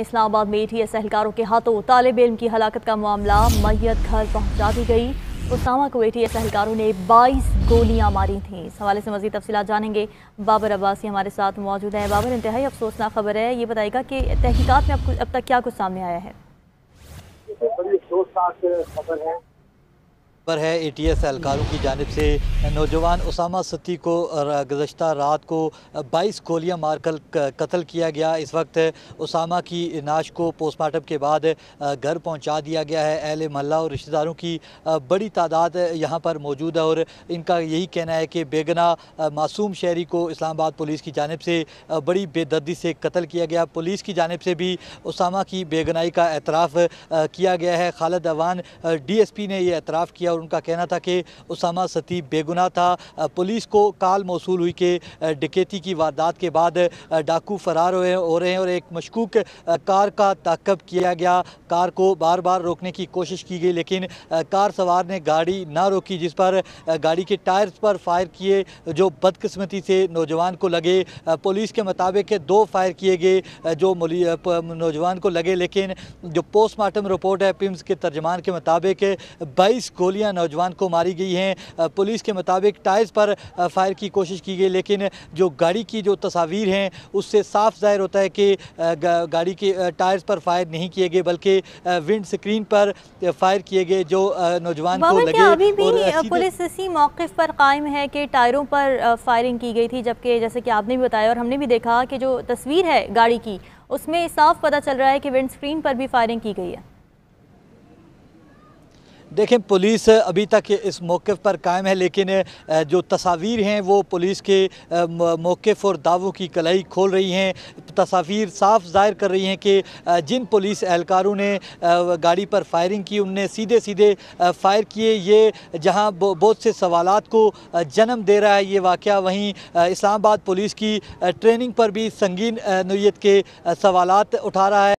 इस्लामाबाद में एटीएस एहलकारों के हाथों तालब इम की हलाकत का मामला मैत घर पहुंचा दी गई उसामा को एटीएस एहलकारों ने 22 गोलियां मारी थीं इस हवाले से मजीद तफसी जानेंगे बाबर अब्बासी हमारे साथ मौजूद हैं बाबर इंतहाई अफसोसनाक खबर है ये बताएगा कि तहकीकत में अब, अब तक क्या कुछ सामने आया है तो बड़ी अफसोसनाक खबर है पर है ए टी एस एहलकारों की जानब से नौजवान उसामा सती को गुजशत रात को बाईस गोलियाँ मारकर कत्ल किया गया इस वक्त उसामा की नाश को पोस्टमार्टम के बाद घर पहुँचा दिया गया है अहल महल्ला और रिश्तेदारों की बड़ी तादाद यहाँ पर मौजूद है और इनका यही कहना है कि बेगना मासूम शहरी को इस्लामाबाद पुलिस की जानब से बड़ी बेदर्दी से कत्ल किया गया पुलिस की जानब से भी उसामा की बेगनाई का एतराफ़ किया गया है Khalid Awan D S P ने यह एतराफ़ किया और उनका कहना था कि उसामा सतीब बेगुनाह था पुलिस को काल मौसू हुई कि डकैती की वारदात के बाद डाकू फरार हो रहे हैं और एक मशकूक कार का ताकब किया गया कार को बार बार रोकने की कोशिश की गई लेकिन कार सवार ने गाड़ी ना रोकी जिस पर गाड़ी के टायर्स पर फायर किए जो बदकस्मती से नौजवान को लगे पुलिस के मुताबिक दो फायर किए गए जो नौजवान को लगे लेकिन जो पोस्टमार्टम रिपोर्ट है पिम्स के तर्जमान के मुताबिक बाईस गोलियाँ गोलियां नौजवान को मारी गई हैं पुलिस के मुताबिक टायर्स पर फायर की कोशिश की गई लेकिन जो गाड़ी की जो तस्वीर हैं उससे साफ जाहिर होता है कि गाड़ी के टायर्स पर फायर नहीं किए गए बल्कि विंड स्क्रीन पर फायर किए गए जो नौजवान को लगे अभी भी पुलिस इसी मौके पर कायम है कि टायरों पर फायरिंग की गई थी जबकि जैसे कि आपने भी बताया और हमने भी देखा कि जो तस्वीर है गाड़ी की उसमें साफ पता चल रहा है कि विंड स्क्रीन पर भी फायरिंग की गई है देखें पुलिस अभी तक इस मौके पर कायम है लेकिन जो तस्वीर हैं वो पुलिस के मौक़ और दावों की कलाई खोल रही हैं तस्वीर साफ जाहिर कर रही हैं कि जिन पुलिस एहलकारों ने गाड़ी पर फायरिंग की उनने सीधे सीधे फायर किए ये जहां बहुत से सवाल को जन्म दे रहा है ये वाक़ वहीं इस्लामाबाद पुलिस की ट्रेनिंग पर भी संगीन नोयत के सवाल उठा रहा है